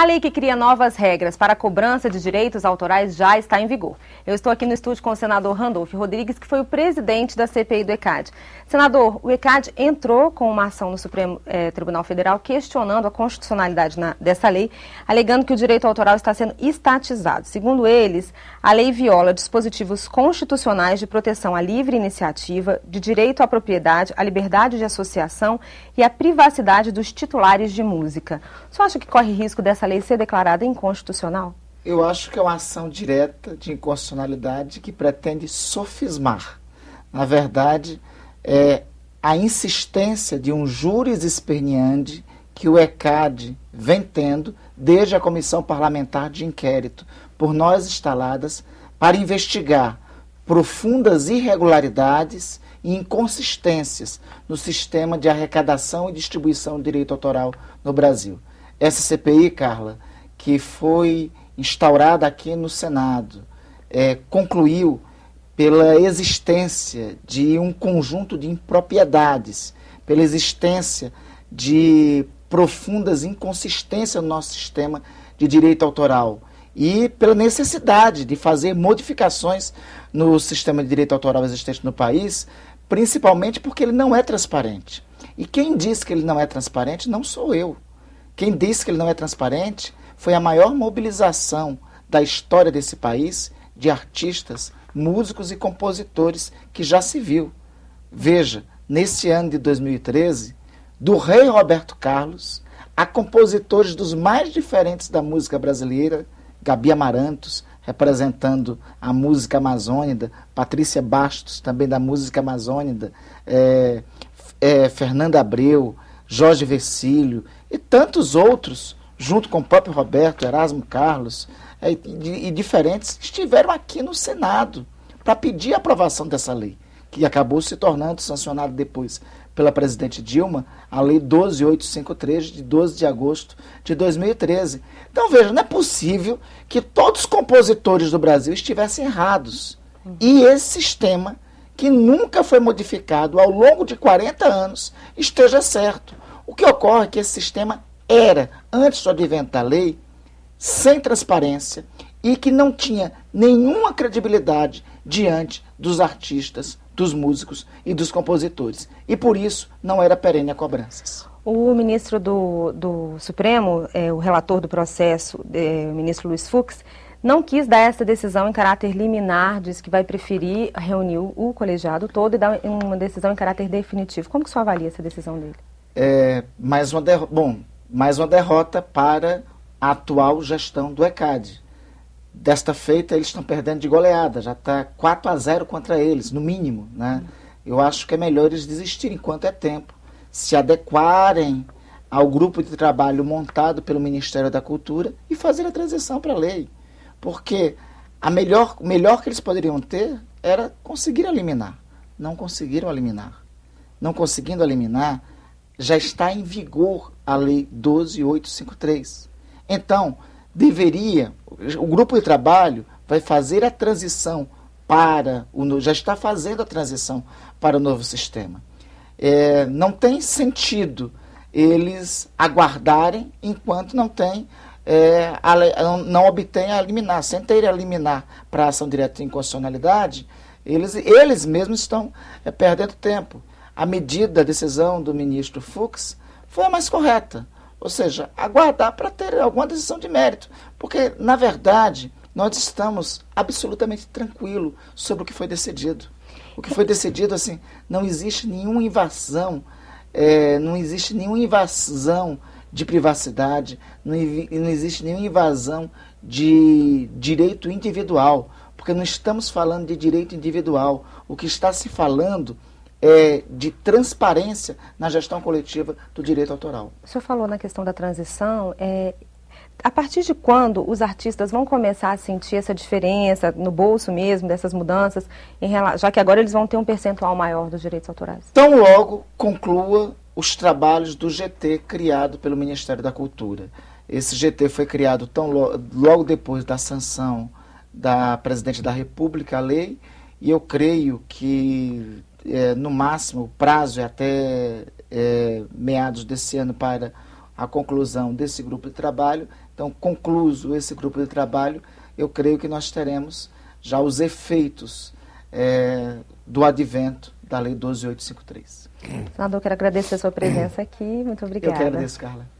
A lei que cria novas regras para a cobrança de direitos autorais já está em vigor. Eu estou aqui no estúdio com o senador Randolfo Rodrigues, que foi o presidente da CPI do ECAD. Senador, o ECAD entrou com uma ação no Supremo eh, Tribunal Federal questionando a constitucionalidade na, dessa lei, alegando que o direito autoral está sendo estatizado. Segundo eles, a lei viola dispositivos constitucionais de proteção à livre iniciativa, de direito à propriedade, à liberdade de associação e à privacidade dos titulares de música. Você acha que corre risco dessa lei ser declarada inconstitucional? Eu acho que é uma ação direta de inconstitucionalidade que pretende sofismar. Na verdade, é a insistência de um juris esperneante que o ECAD vem tendo desde a Comissão Parlamentar de Inquérito, por nós instaladas, para investigar profundas irregularidades e inconsistências no sistema de arrecadação e distribuição de direito autoral no Brasil essa CPI, Carla, que foi instaurada aqui no Senado, é, concluiu pela existência de um conjunto de impropriedades, pela existência de profundas inconsistências no nosso sistema de direito autoral e pela necessidade de fazer modificações no sistema de direito autoral existente no país, principalmente porque ele não é transparente. E quem diz que ele não é transparente não sou eu. Quem disse que ele não é transparente foi a maior mobilização da história desse país de artistas, músicos e compositores que já se viu. Veja, nesse ano de 2013, do rei Roberto Carlos a compositores dos mais diferentes da música brasileira, Gabi Amarantos, representando a música amazônida, Patrícia Bastos, também da música amazônida, é, é, Fernanda Abreu, Jorge Versílio e tantos outros, junto com o próprio Roberto, Erasmo Carlos é, e, e diferentes, estiveram aqui no Senado para pedir a aprovação dessa lei, que acabou se tornando sancionada depois pela presidente Dilma, a Lei 12853, de 12 de agosto de 2013. Então, veja, não é possível que todos os compositores do Brasil estivessem errados. E esse sistema, que nunca foi modificado ao longo de 40 anos, esteja certo. O que ocorre é que esse sistema era, antes do advento da lei, sem transparência e que não tinha nenhuma credibilidade diante dos artistas, dos músicos e dos compositores. E por isso não era perene a cobranças. O ministro do, do Supremo, é, o relator do processo, é, o ministro Luiz Fux, não quis dar essa decisão em caráter liminar, diz que vai preferir reunir o colegiado todo e dar uma decisão em caráter definitivo. Como que o senhor avalia essa decisão dele? é, mais, uma derrota, bom, mais uma derrota para a atual gestão do ECAD. Desta feita, eles estão perdendo de goleada, já está 4 a 0 contra eles, no mínimo. Né? Eu acho que é melhor eles desistirem enquanto é tempo, se adequarem ao grupo de trabalho montado pelo Ministério da Cultura e fazer a transição para a lei. Porque a melhor, o melhor que eles poderiam ter era conseguir eliminar. Não conseguiram eliminar. Não conseguindo eliminar, já está em vigor a Lei 12853. Então, deveria, o grupo de trabalho vai fazer a transição para o já está fazendo a transição para o novo sistema. É, não tem sentido eles aguardarem enquanto não tem é, a, não, obtém a liminar. Sem ter a liminar para ação direta de inconstitucionalidade, eles, eles mesmos estão é, perdendo tempo a medida, a decisão do ministro Fux foi a mais correta. Ou seja, aguardar para ter alguma decisão de mérito. Porque, na verdade, nós estamos absolutamente tranquilos sobre o que foi decidido. O que foi decidido, assim, não existe nenhuma invasão, é, não existe nenhuma invasão de privacidade, não, não existe nenhuma invasão de direito individual, porque não estamos falando de direito individual. O que está se falando é, de transparência na gestão coletiva do direito autoral. O senhor falou na questão da transição. É, a partir de quando os artistas vão começar a sentir essa diferença no bolso mesmo dessas mudanças, relação, já que agora eles vão ter um percentual maior dos direitos autorais? Tão logo conclua os trabalhos do GT criado pelo Ministério da Cultura. Esse GT foi criado tão logo, logo depois da sanção da Presidente da República, a lei, e eu creio que é, no máximo, o prazo é até é, meados desse ano para a conclusão desse grupo de trabalho. Então, concluído esse grupo de trabalho, eu creio que nós teremos já os efeitos é, do advento da Lei 12853. Senador, quero agradecer a sua presença aqui. Muito obrigada. Eu que agradeço, Carla.